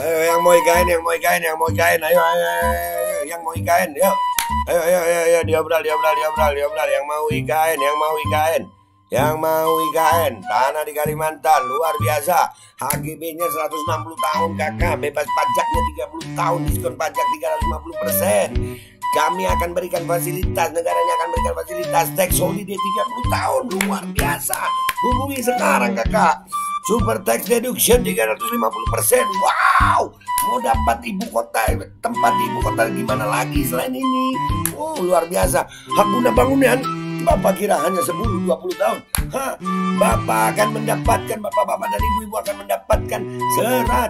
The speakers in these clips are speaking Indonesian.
Ayo yang mau ikain, yang mau ikain, yang mau ikain. Ayo, ayo, ayo, ayo. yang mau ikain. Yuk. Ayo, ayo, ayo, ayo. dia diobral, dia diobral. Yang mau ikain, yang mau ikain. Yang mau ikain, tanah di Kalimantan luar biasa. HGB-nya 160 tahun kakak, bebas pajaknya 30 tahun, diskon pajak 350 persen kami akan berikan fasilitas, negaranya akan berikan fasilitas tax holiday 30 tahun luar biasa. Hubungi sekarang kakak super tax deduction 350%. Wow, mau dapat ibu kota, tempat ibu kota gimana lagi selain ini? Oh, luar biasa. Hak guna bangunan Bapak kira hanya 10-20 tahun Hah, Bapak akan mendapatkan Bapak-bapak dan ibu-ibu akan mendapatkan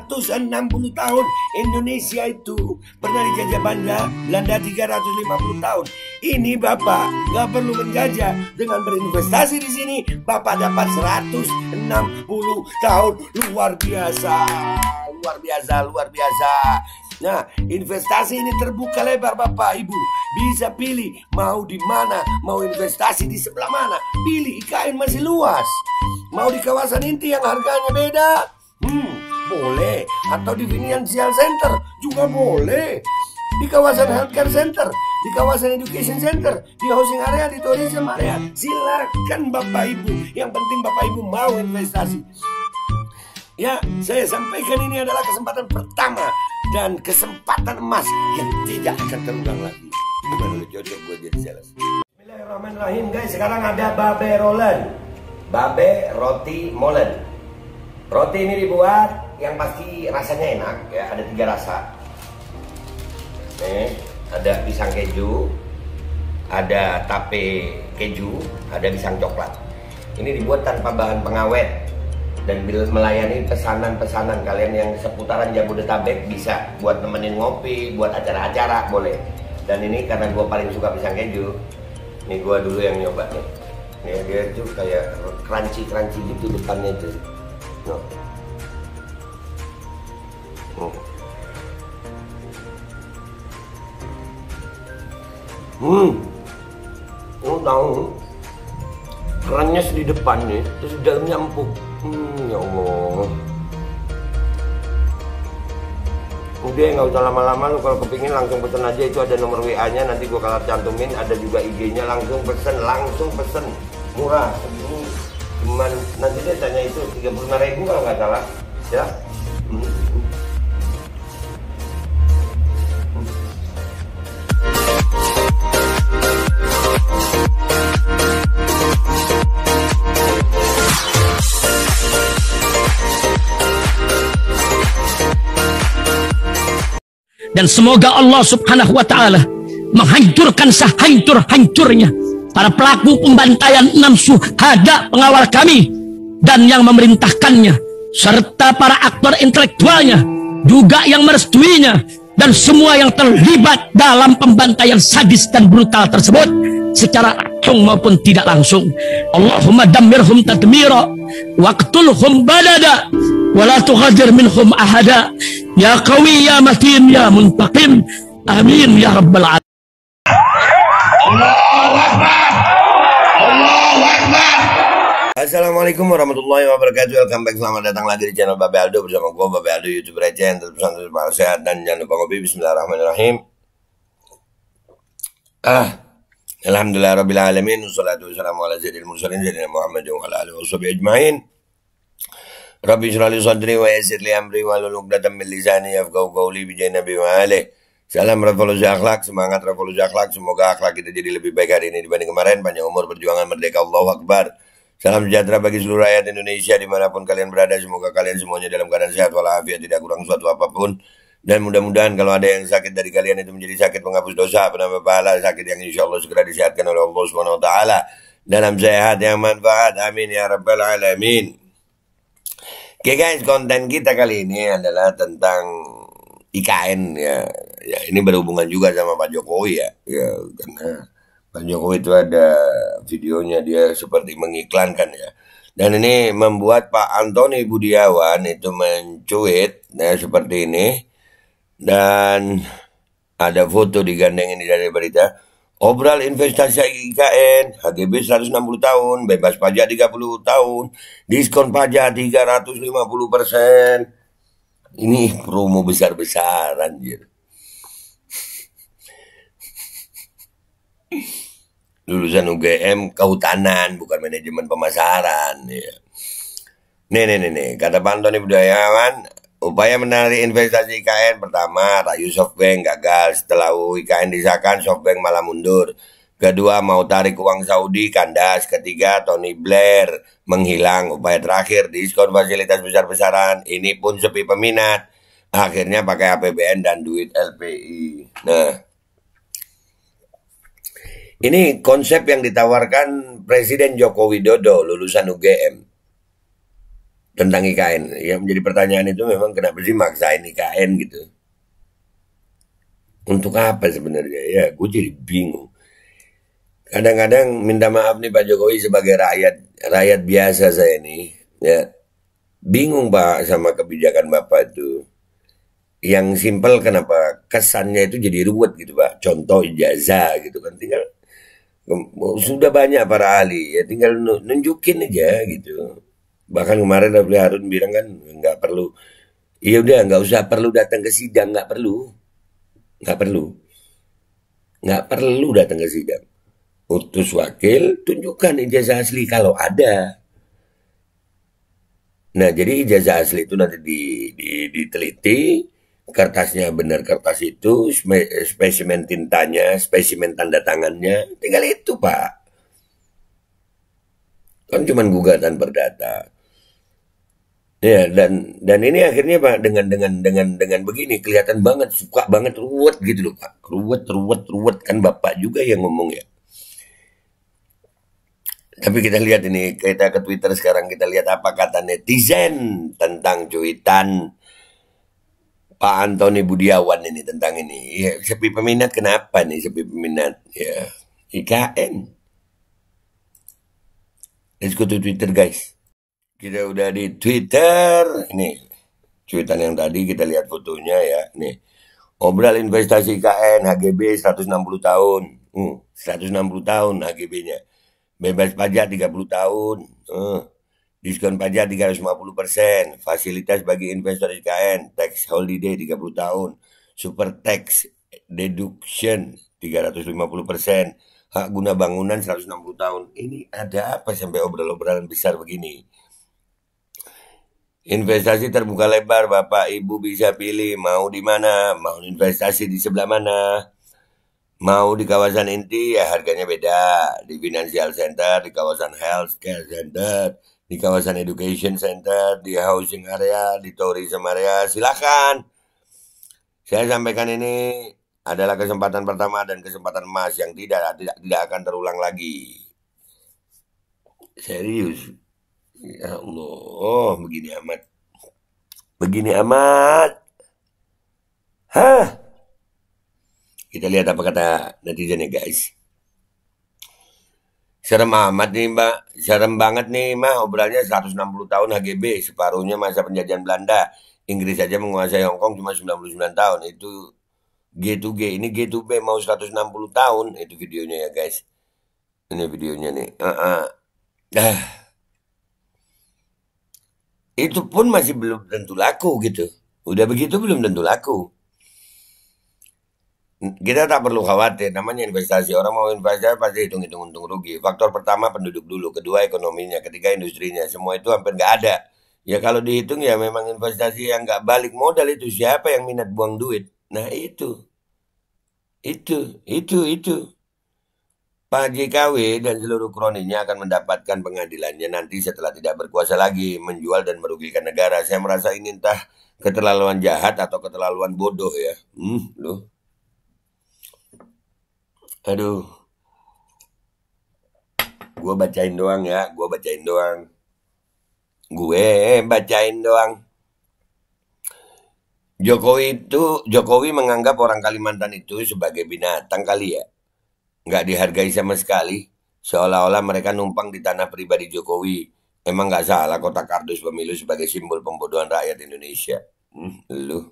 160 tahun Indonesia itu pernah dijajah Belanda Belanda 350 tahun ini Bapak nggak perlu menjajah dengan berinvestasi di sini Bapak dapat 160 tahun luar biasa luar biasa luar biasa Nah, investasi ini terbuka lebar Bapak Ibu. Bisa pilih mau di mana, mau investasi di sebelah mana. Pilih IKN masih luas. Mau di kawasan inti yang harganya beda? Hmm, boleh. Atau di financial center juga boleh di kawasan healthcare center, di kawasan education center, di housing area, di tourism area. Silakan Bapak Ibu. Yang penting Bapak Ibu mau investasi. Ya, saya sampaikan ini adalah kesempatan pertama dan kesempatan emas yang tidak akan terulang lagi. Bukan oleh jodoh gue jadi sales. Bismillahirrahmanirrahim guys, sekarang ada babe Roland. Babe roti molen. Roti ini dibuat yang pasti rasanya enak ya, ada tiga rasa Eh, ada pisang keju, ada tape keju, ada pisang coklat. Ini dibuat tanpa bahan pengawet dan bila melayani pesanan-pesanan kalian yang seputaran Jabodetabek bisa buat nemenin ngopi, buat acara-acara boleh. Dan ini karena gue paling suka pisang keju, ini gue dulu yang nyoba nih. Nih dia tuh kayak crunchy-crunchy gitu depannya tuh. Oh. Hmm. hmm lo oh, tahu kerannya di depan nih terus di dalamnya empuk hmm ya allah udah nggak usah lama-lama lu kalau kepingin langsung pesen aja itu ada nomor WA nya nanti gue kalah cantumin ada juga IG nya langsung pesen langsung pesen murah segini cuman nanti dia tanya itu 35 ribu kalau nggak salah ya hmm. Dan semoga Allah subhanahu wa ta'ala menghancurkan sehancur-hancurnya para pelaku pembantaian enam suhada pengawal kami dan yang memerintahkannya serta para aktor intelektualnya juga yang merestuinya dan semua yang terlibat dalam pembantaian sadis dan brutal tersebut secara langsung maupun tidak langsung Allahumma dammirhum tadmira waqtulhum balada ولا تغادر منهم أحدا يا قوي يا متين يا منتقم أمين يا رب العالمين Assalamualaikum warahmatullahi wabarakatuh Welcome back, selamat datang lagi di channel Babe Aldo Bersama gue Babe Aldo, youtuber receh terus bersama sehat Dan jangan lupa ngopi, bismillahirrahmanirrahim Ah, Alhamdulillah Rabbil Alamin Wassalatu wassalamu ala sayyidil mursalin Sayyidina Muhammad ajma'in رب اشرح لي صدري ويسر لي امري واحلل عقدة من lisani yafqahu qawli bi nabi wa Salam revolusi akhlak, semangat revolusi akhlak. Semoga akhlak kita jadi lebih baik hari ini dibanding kemarin. Panjang umur perjuangan merdeka Allah Akbar. Salam sejahtera bagi seluruh rakyat Indonesia dimanapun kalian berada. Semoga kalian semuanya dalam keadaan sehat walafiat, tidak kurang suatu apapun. Dan mudah-mudahan kalau ada yang sakit dari kalian itu menjadi sakit penghapus dosa, penambah pahala, sakit yang insya Allah segera disehatkan oleh Allah Subhanahu Wa Taala. Dalam sehat yang manfaat. Amin ya Rabbal Alamin. Oke okay guys, konten kita kali ini adalah tentang IKN ya. ya ini berhubungan juga sama Pak Jokowi ya. ya karena Pak Jokowi itu ada videonya dia seperti mengiklankan ya. Dan ini membuat Pak Antoni Budiawan itu mencuit ya, seperti ini. Dan ada foto digandeng ini dari berita. Obral investasi IKN, HGB 160 tahun, bebas pajak 30 tahun, diskon pajak 350 persen. Ini promo besar besar anjir. Lulusan UGM kehutanan, bukan manajemen pemasaran. Ya. Nih, nih, nih, nih, kata Pak Antoni Budayawan, Upaya menarik investasi IKN pertama, rayu Softbank gagal. Setelah IKN disahkan, Softbank malah mundur. Kedua, mau tarik uang Saudi kandas. Ketiga, Tony Blair menghilang. Upaya terakhir, diskon fasilitas besar-besaran. Ini pun sepi peminat. Akhirnya pakai APBN dan duit LPI. Nah, ini konsep yang ditawarkan Presiden Joko Widodo lulusan UGM tentang IKN. Ya menjadi pertanyaan itu memang kenapa sih maksain IKN gitu? Untuk apa sebenarnya? Ya gue jadi bingung. Kadang-kadang minta maaf nih Pak Jokowi sebagai rakyat rakyat biasa saya ini ya bingung Pak sama kebijakan Bapak itu yang simpel kenapa kesannya itu jadi ruwet gitu pak contoh ijazah gitu kan tinggal sudah banyak para ahli ya tinggal nunjukin aja gitu bahkan kemarin Refli Harun bilang kan nggak perlu iya udah nggak usah perlu datang ke sidang nggak perlu nggak perlu nggak perlu datang ke sidang utus wakil tunjukkan ijazah asli kalau ada nah jadi ijazah asli itu nanti di, di, diteliti kertasnya benar kertas itu spesimen tintanya spesimen tanda tangannya tinggal itu pak kan cuma gugatan perdata Ya dan dan ini akhirnya pak dengan dengan dengan dengan begini kelihatan banget suka banget ruwet gitu loh pak ruwet ruwet ruwet kan bapak juga yang ngomong ya. Tapi kita lihat ini kita ke Twitter sekarang kita lihat apa kata netizen tentang cuitan Pak Antoni Budiawan ini tentang ini. Ya, sepi peminat kenapa nih sepi peminat? Ya IKN. Let's go to Twitter guys kita udah di Twitter ini cuitan yang tadi kita lihat fotonya ya nih obral investasi KN HGB 160 tahun hmm, 160 tahun HGB-nya bebas pajak 30 tahun hmm. diskon pajak 350 persen fasilitas bagi investor IKN tax holiday 30 tahun super tax deduction 350 persen hak guna bangunan 160 tahun ini ada apa sampai obral-obralan besar begini Investasi terbuka lebar, Bapak Ibu bisa pilih mau di mana, mau investasi di sebelah mana. Mau di kawasan inti ya harganya beda, di financial center, di kawasan healthcare center, di kawasan education center, di housing area, di tourism area, silakan. Saya sampaikan ini adalah kesempatan pertama dan kesempatan emas yang tidak tidak tidak akan terulang lagi. Serius. Ya Allah, begini amat. Begini amat. Hah? Kita lihat apa kata netizen ya guys. Serem amat nih mbak, serem banget nih mbak. Obrolnya 160 tahun HGB, separuhnya masa penjajahan Belanda. Inggris saja menguasai Hong Kong cuma 99 tahun. Itu G2G, ini G2B mau 160 tahun. Itu videonya ya guys. Ini videonya nih. Uh -uh. Ah. ah itu pun masih belum tentu laku gitu. Udah begitu belum tentu laku. Kita tak perlu khawatir, namanya investasi. Orang mau investasi pasti hitung-hitung untung rugi. Faktor pertama penduduk dulu, kedua ekonominya, ketiga industrinya. Semua itu hampir nggak ada. Ya kalau dihitung ya memang investasi yang nggak balik modal itu siapa yang minat buang duit? Nah itu, itu, itu, itu. Pak JKW dan seluruh kroninya akan mendapatkan pengadilannya nanti setelah tidak berkuasa lagi menjual dan merugikan negara. Saya merasa ini entah keterlaluan jahat atau keterlaluan bodoh ya. Hmm, loh. Aduh. Gue bacain doang ya, gue bacain doang. Gue bacain doang. Jokowi itu Jokowi menganggap orang Kalimantan itu sebagai binatang kali ya nggak dihargai sama sekali, seolah-olah mereka numpang di tanah pribadi Jokowi. Emang nggak salah kotak kardus pemilu sebagai simbol pembodohan rakyat Indonesia. Hmm, lu.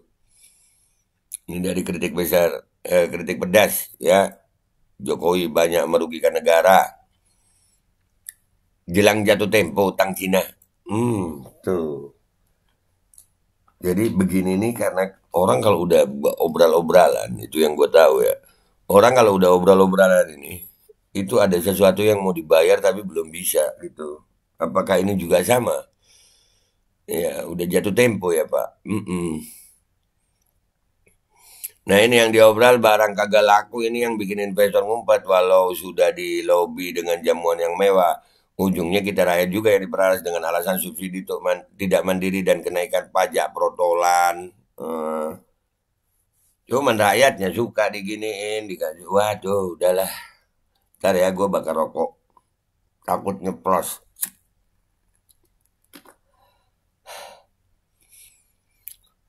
Ini dari kritik besar, eh, kritik pedas ya. Jokowi banyak merugikan negara. Jelang jatuh tempo utang Cina. Hmm, tuh. Jadi begini nih karena orang kalau udah obral-obralan itu yang gue tahu ya orang kalau udah obrol-obrolan ini itu ada sesuatu yang mau dibayar tapi belum bisa gitu. Apakah ini juga sama? Ya, udah jatuh tempo ya Pak. Mm -mm. Nah ini yang diobral barang kagak laku ini yang bikin investor ngumpet walau sudah di lobby dengan jamuan yang mewah. Ujungnya kita rakyat juga yang diperalas dengan alasan subsidi tidak mandiri dan kenaikan pajak protolan. Uh, Cuman rakyatnya suka diginiin, dikasih. Waduh, udahlah. Ntar ya gue bakar rokok. Takut nyeplos.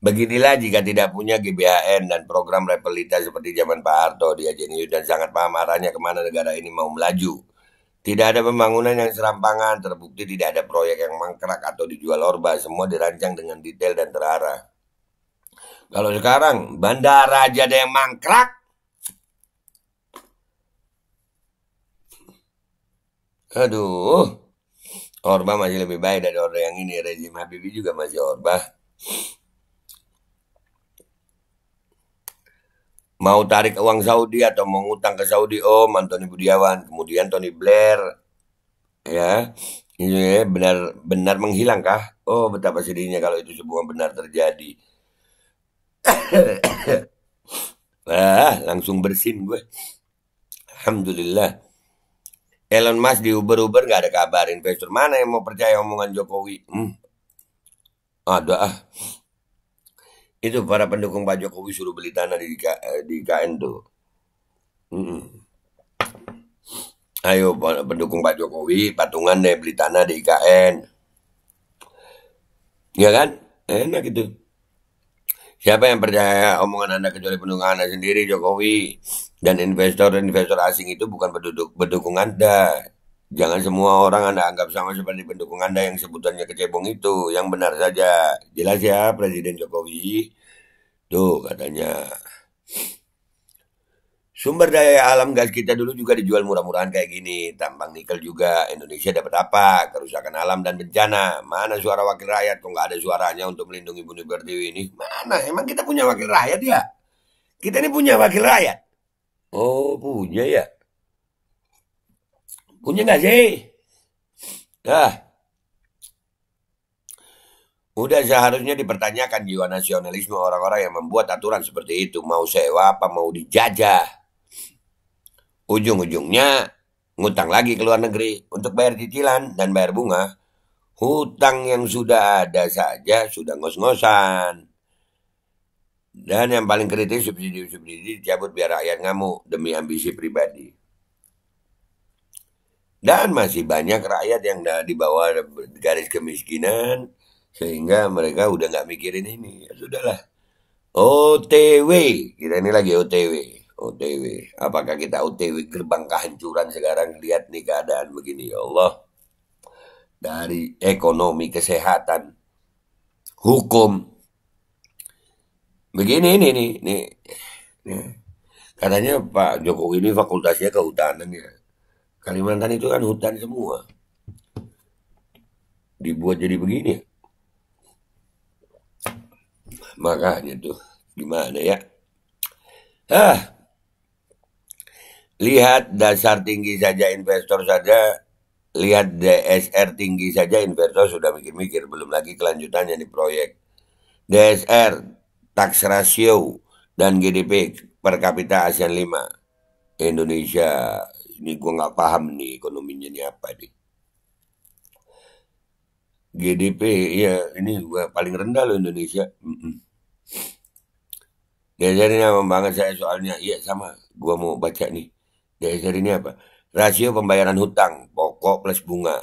Beginilah jika tidak punya GBHN dan program Repelita seperti zaman Pak Harto, dia jenius dan sangat paham arahnya kemana negara ini mau melaju. Tidak ada pembangunan yang serampangan, terbukti tidak ada proyek yang mangkrak atau dijual orba, semua dirancang dengan detail dan terarah. Kalau sekarang bandara aja ada yang mangkrak. Aduh. Orba masih lebih baik dari orang yang ini. Rezim Habibie juga masih Orba. Mau tarik uang Saudi atau mau ngutang ke Saudi Om Antoni Budiawan, kemudian Tony Blair, ya, ini benar-benar menghilang kah? Oh betapa sedihnya kalau itu semua benar terjadi. ah, langsung bersin gue. Alhamdulillah. Elon Musk di Uber-Uber gak ada kabar investor. Mana yang mau percaya omongan Jokowi? Hmm. Ada ah. Itu para pendukung Pak Jokowi suruh beli tanah di, eh, di KN tuh. Hmm. Ayo pendukung Pak Jokowi patungan deh beli tanah di IKN. Ya kan? Enak itu. Siapa yang percaya omongan Anda kecuali pendukung Anda sendiri, Jokowi, dan investor-investor asing itu bukan penduduk, pendukung Anda. Jangan semua orang Anda anggap sama seperti pendukung Anda yang sebutannya kecebong itu. Yang benar saja. Jelas ya Presiden Jokowi. Tuh katanya. Sumber daya alam gas kita dulu juga dijual murah-murahan kayak gini. Tambang nikel juga. Indonesia dapat apa? Kerusakan alam dan bencana. Mana suara wakil rakyat? Kok nggak ada suaranya untuk melindungi bumi Pertiwi ini? Mana? Emang kita punya wakil rakyat ya? Kita ini punya wakil rakyat. Oh, punya ya? Punya nggak sih? Nah, Udah seharusnya dipertanyakan jiwa nasionalisme orang-orang yang membuat aturan seperti itu. Mau sewa apa mau dijajah. Ujung-ujungnya ngutang lagi ke luar negeri untuk bayar cicilan dan bayar bunga. Hutang yang sudah ada saja sudah ngos-ngosan. Dan yang paling kritis subsidi-subsidi dicabut biar rakyat ngamuk demi ambisi pribadi. Dan masih banyak rakyat yang di dibawa garis kemiskinan sehingga mereka udah nggak mikirin ini. Ya sudahlah. OTW, kita ini lagi OTW. OTW. Apakah kita OTW gerbang kehancuran sekarang? Lihat nih keadaan begini ya Allah. Dari ekonomi, kesehatan, hukum. Begini ini nih, nih. Katanya Pak Jokowi ini fakultasnya kehutanan ya. Kalimantan itu kan hutan semua. Dibuat jadi begini. Ya. Makanya tuh gimana ya? Ah, lihat dasar tinggi saja investor saja lihat DSR tinggi saja investor sudah mikir-mikir belum lagi kelanjutannya di proyek DSR tax ratio dan GDP per kapita ASEAN 5 Indonesia ini gue nggak paham nih ekonominya ini apa nih GDP ya ini gue paling rendah loh Indonesia mm -mm. DSR ini membangun saya soalnya iya sama gue mau baca nih DSR ini apa? Rasio pembayaran hutang, pokok plus bunga.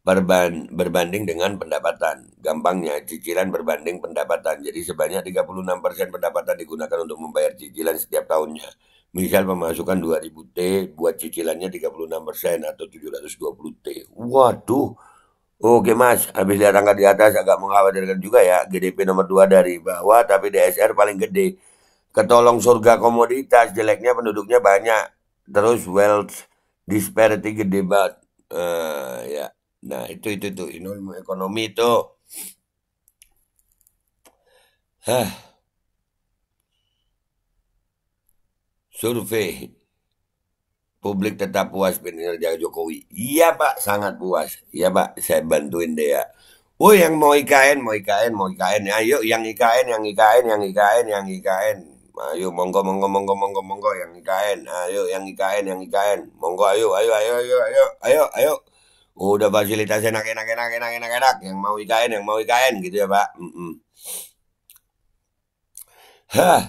Berban, berbanding dengan pendapatan. Gampangnya, cicilan berbanding pendapatan. Jadi sebanyak 36% pendapatan digunakan untuk membayar cicilan setiap tahunnya. Misal pemasukan 2000 T, buat cicilannya 36% atau 720 T. Waduh, Oke mas, habis lihat angka di atas agak mengkhawatirkan juga ya. GDP nomor 2 dari bawah tapi DSR paling gede ketolong surga komoditas jeleknya penduduknya banyak terus wealth disparity gede banget uh, ya nah itu itu itu ilmu ekonomi itu huh. survei publik tetap puas kinerja Jokowi iya pak sangat puas iya pak saya bantuin deh ya Oh yang mau IKN, mau IKN, mau IKN. Ayo yang IKN, yang IKN, yang IKN, yang IKN. Ah, ayo monggo monggo monggo monggo monggo yang IKN ah, ayo yang IKN yang IKN monggo ayo ayo ayo ayo ayo ayo ayo oh, udah fasilitas enak enak enak enak enak enak yang mau IKN yang mau IKN gitu ya pak mm -mm. Hah,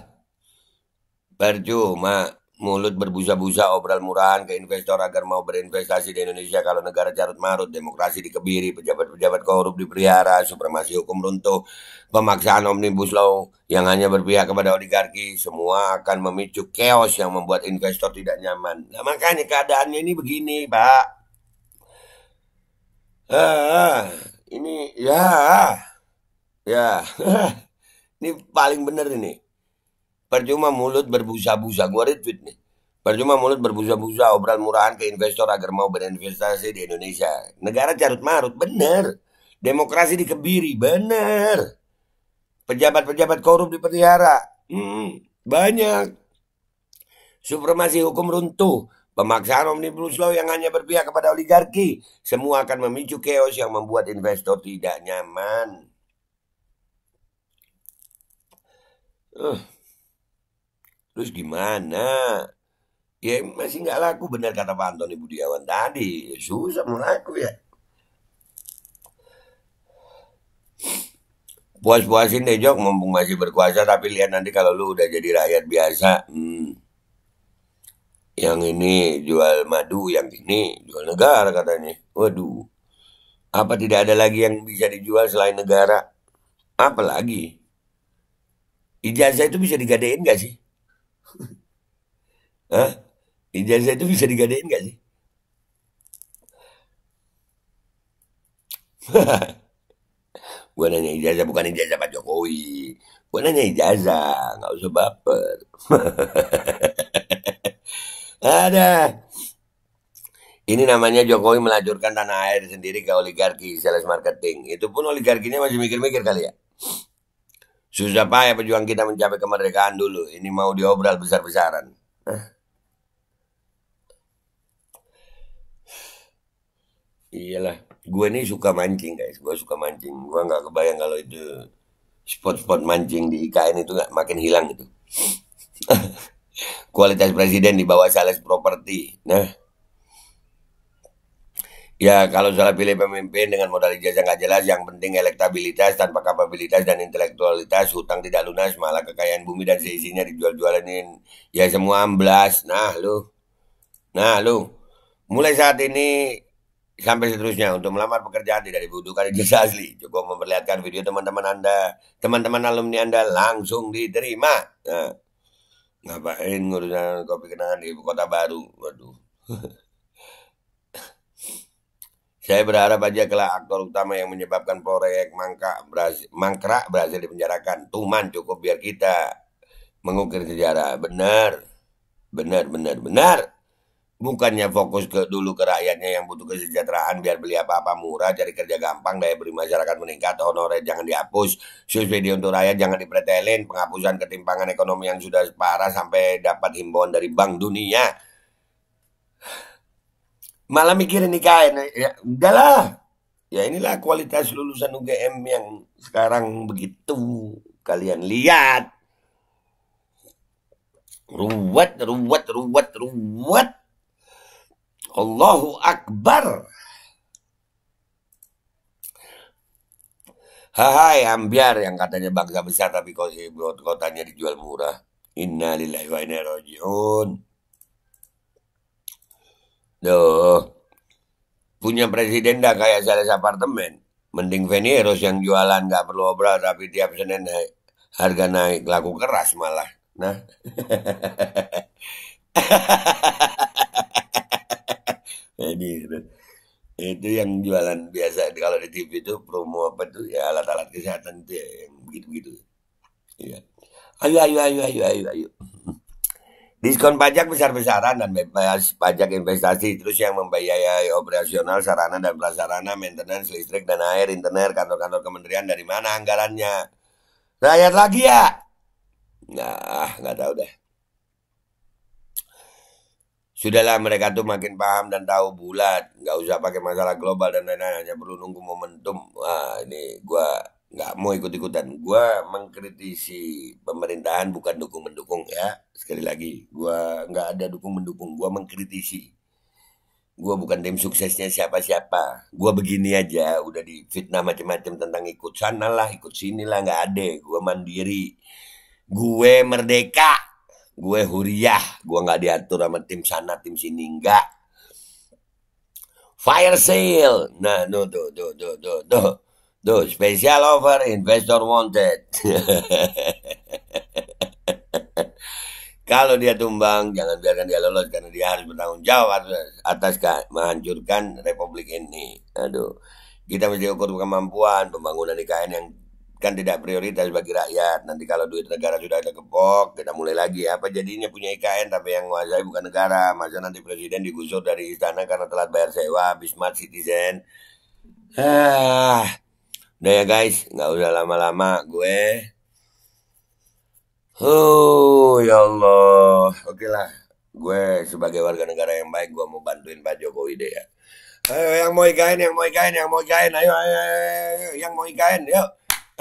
percuma mulut berbusa-busa obral murahan ke investor agar mau berinvestasi di Indonesia kalau negara carut marut, demokrasi dikebiri, pejabat-pejabat korup dipelihara, supremasi hukum runtuh, pemaksaan omnibus law yang hanya berpihak kepada oligarki, semua akan memicu chaos yang membuat investor tidak nyaman. Nah, makanya keadaannya ini begini, Pak. Uh, ini ya. Ya. ini paling benar ini. Percuma mulut berbusa-busa. Gua retweet nih. Percuma mulut berbusa-busa obral murahan ke investor agar mau berinvestasi di Indonesia. Negara carut marut, bener. Demokrasi dikebiri, bener. Pejabat-pejabat korup dipelihara, hmm, banyak. Supremasi hukum runtuh. Pemaksaan Omnibus Law yang hanya berpihak kepada oligarki. Semua akan memicu chaos yang membuat investor tidak nyaman. Uh. Terus gimana? Ya masih nggak laku benar kata Pak Antoni Budiawan tadi. Ya, susah mau laku ya. Puas-puasin deh Jok, mumpung masih berkuasa tapi lihat nanti kalau lu udah jadi rakyat biasa. Hmm. Yang ini jual madu, yang ini jual negara katanya. Waduh. Apa tidak ada lagi yang bisa dijual selain negara? apalagi Ijazah itu bisa digadein gak sih? Hah? Ijazah itu bisa digadein gak sih? gue nanya ijazah bukan ijazah Pak Jokowi. Gue nanya ijazah, gak usah baper. Ada. Ini namanya Jokowi melajurkan tanah air sendiri ke oligarki sales marketing. Itu pun oligarkinya masih mikir-mikir kali ya. Susah payah pejuang kita mencapai kemerdekaan dulu. Ini mau diobral besar-besaran. Hah? iyalah gue nih suka mancing guys gue suka mancing gue nggak kebayang kalau itu spot-spot mancing di IKN itu nggak makin hilang gitu kualitas presiden di bawah sales properti nah ya kalau salah pilih pemimpin dengan modal ijazah nggak jelas yang penting elektabilitas tanpa kapabilitas dan intelektualitas hutang tidak lunas malah kekayaan bumi dan seisinya dijual-jualanin ya semua amblas nah lu nah lu mulai saat ini Sampai seterusnya untuk melamar pekerjaan tidak dibutuhkan ijazah asli. Cukup memperlihatkan video teman-teman Anda, teman-teman alumni Anda langsung diterima. Nah, ngapain ngurusan kopi kenangan di ibu kota baru? Waduh. Saya berharap aja kelak aktor utama yang menyebabkan proyek mangka berhasil, mangkrak berhasil dipenjarakan. Tuman cukup biar kita mengukir sejarah. Benar, benar, benar, benar. Bukannya fokus ke dulu ke rakyatnya yang butuh kesejahteraan biar beli apa-apa murah, cari kerja gampang, daya beri masyarakat meningkat, honorer jangan dihapus, subsidi untuk rakyat jangan dipretelin, penghapusan ketimpangan ekonomi yang sudah parah sampai dapat himbauan dari Bank Dunia. Malah mikirin IKN, ya udahlah. Ya inilah kualitas lulusan UGM yang sekarang begitu kalian lihat. Ruwet, ruwet, ruwet, ruwet. Allahu Akbar. Hai ambiar yang katanya bangsa besar tapi kau sih kotanya dijual murah. Inna lillahi wa inna roji'un. Duh. Punya presiden dah kayak sales apartemen. Mending Veneros yang jualan gak perlu obral tapi tiap Senin harga naik laku keras malah. Nah. jadi gitu. itu yang jualan biasa kalau di TV itu promo apa tuh ya alat-alat kesehatan itu ya, yang begitu-begitu iya ayo ayo ayo ayo ayo ayo diskon pajak besar-besaran dan bebas pajak investasi terus yang membiayai operasional sarana dan prasarana maintenance listrik dan air internet kantor-kantor kementerian dari mana anggarannya rakyat lagi ya nah nggak tahu deh Sudahlah mereka tuh makin paham dan tahu bulat, nggak usah pakai masalah global dan lain-lain, hanya perlu nunggu momentum. Wah, ini gue nggak mau ikut-ikutan. Gue mengkritisi pemerintahan bukan dukung mendukung ya. Sekali lagi, gue nggak ada dukung mendukung. Gue mengkritisi. Gue bukan tim suksesnya siapa-siapa. Gue begini aja, udah difitnah macam-macam tentang ikut sana lah, ikut sini lah, nggak ada. Gue mandiri. Gue merdeka gue huriah gue nggak diatur sama tim sana tim sini enggak fire sale nah no do do do do do do special offer investor wanted kalau dia tumbang jangan biarkan dia lolos karena dia harus bertanggung jawab atas, atas menghancurkan republik ini aduh kita mesti ukur kemampuan pembangunan IKN yang kan tidak prioritas bagi rakyat. Nanti kalau duit negara sudah ada kepok, kita mulai lagi. Apa jadinya punya IKN tapi yang menguasai bukan negara? Masa nanti presiden digusur dari istana karena telat bayar sewa, Bismat citizen. Ah, udah ya guys, nggak usah lama-lama gue. Oh, ya Allah. Oke lah, gue sebagai warga negara yang baik, gue mau bantuin Pak Jokowi deh ya. Ayo, yang mau ikain, yang mau ikain, yang mau ikain. ayo, ayo, ayo, ayo. yang mau ikain, yuk.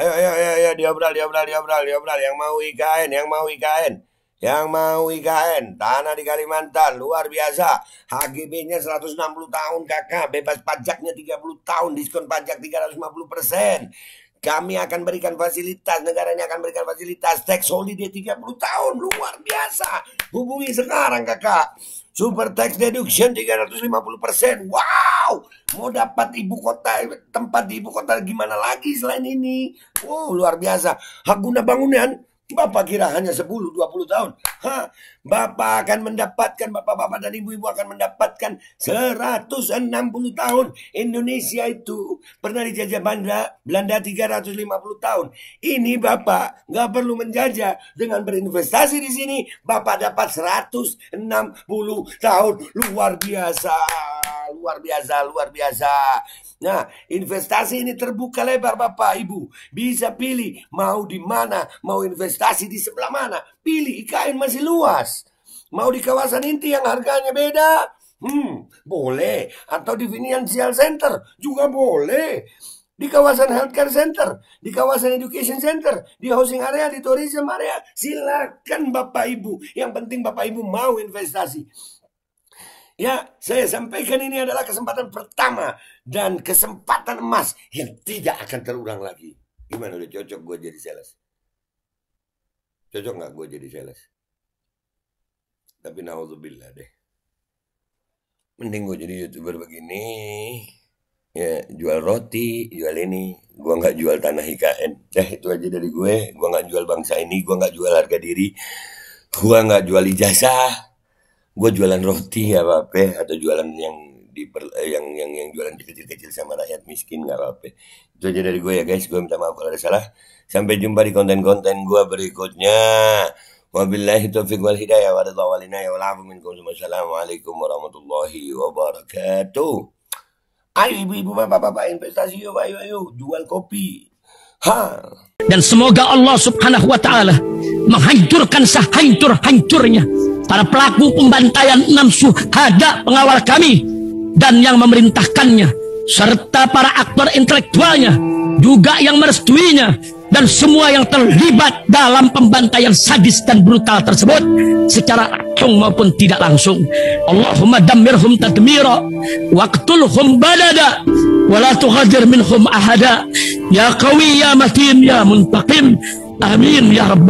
Ayo, ayo, ayo, ayo, diobral, diobral, diobral, diobral. Yang mau IKN, yang mau IKN. Yang mau IKN, tanah di Kalimantan, luar biasa. HGB-nya 160 tahun kakak, bebas pajaknya 30 tahun, diskon pajak 350 persen. Kami akan berikan fasilitas, negaranya akan berikan fasilitas. Tax holiday 30 tahun, luar biasa. Hubungi sekarang kakak. Super tax deduction 350%. Wow, mau dapat ibu kota tempat di ibu kota gimana lagi selain ini? Wow, luar biasa. Hak guna bangunan Bapak kira hanya 10, 20 tahun. Hah, Bapak akan mendapatkan, Bapak-Bapak dan Ibu-Ibu akan mendapatkan 160 tahun. Indonesia itu pernah dijajah Belanda, Belanda 350 tahun. Ini Bapak nggak perlu menjajah. Dengan berinvestasi di sini, Bapak dapat 160 tahun. Luar biasa luar biasa, luar biasa. Nah, investasi ini terbuka lebar Bapak Ibu. Bisa pilih mau di mana, mau investasi di sebelah mana. Pilih IKN masih luas. Mau di kawasan inti yang harganya beda, Hmm, boleh. Atau di financial center juga boleh. Di kawasan healthcare center, di kawasan education center, di housing area, di tourism area, silakan Bapak Ibu. Yang penting Bapak Ibu mau investasi. Ya, saya sampaikan ini adalah kesempatan pertama dan kesempatan emas yang tidak akan terulang lagi. Gimana udah cocok gue jadi sales? Cocok nggak gue jadi sales? Tapi naudzubillah deh. Mending gue jadi youtuber begini, ya jual roti, jual ini. Gue nggak jual tanah IKN. Ya eh, itu aja dari gue. Gue nggak jual bangsa ini, gue nggak jual harga diri. Gue nggak jual ijazah gue jualan roti ya apa-apa atau jualan yang di eh, yang yang yang jualan di kecil-kecil sama rakyat miskin nggak apa-apa itu aja dari gue ya guys gue minta maaf kalau ada salah sampai jumpa di konten-konten gue berikutnya wabillahi taufiq wal hidayah wa ridha walina ya wassalamualaikum warahmatullahi wabarakatuh ayo ibu-ibu bapak-bapak investasi yuk ayo ayo jual kopi ha dan semoga Allah subhanahu wa ta'ala menghancurkan sehancur-hancurnya para pelaku pembantaian enam suhada pengawal kami dan yang memerintahkannya serta para aktor intelektualnya juga yang merestuinya dan semua yang terlibat dalam pembantaian sadis dan brutal tersebut secara langsung maupun tidak langsung Allahumma damirhum tadmira waqtulhum balada wala tughadir minhum ahada ya qawi ya matin ya muntaqim amin ya rabbal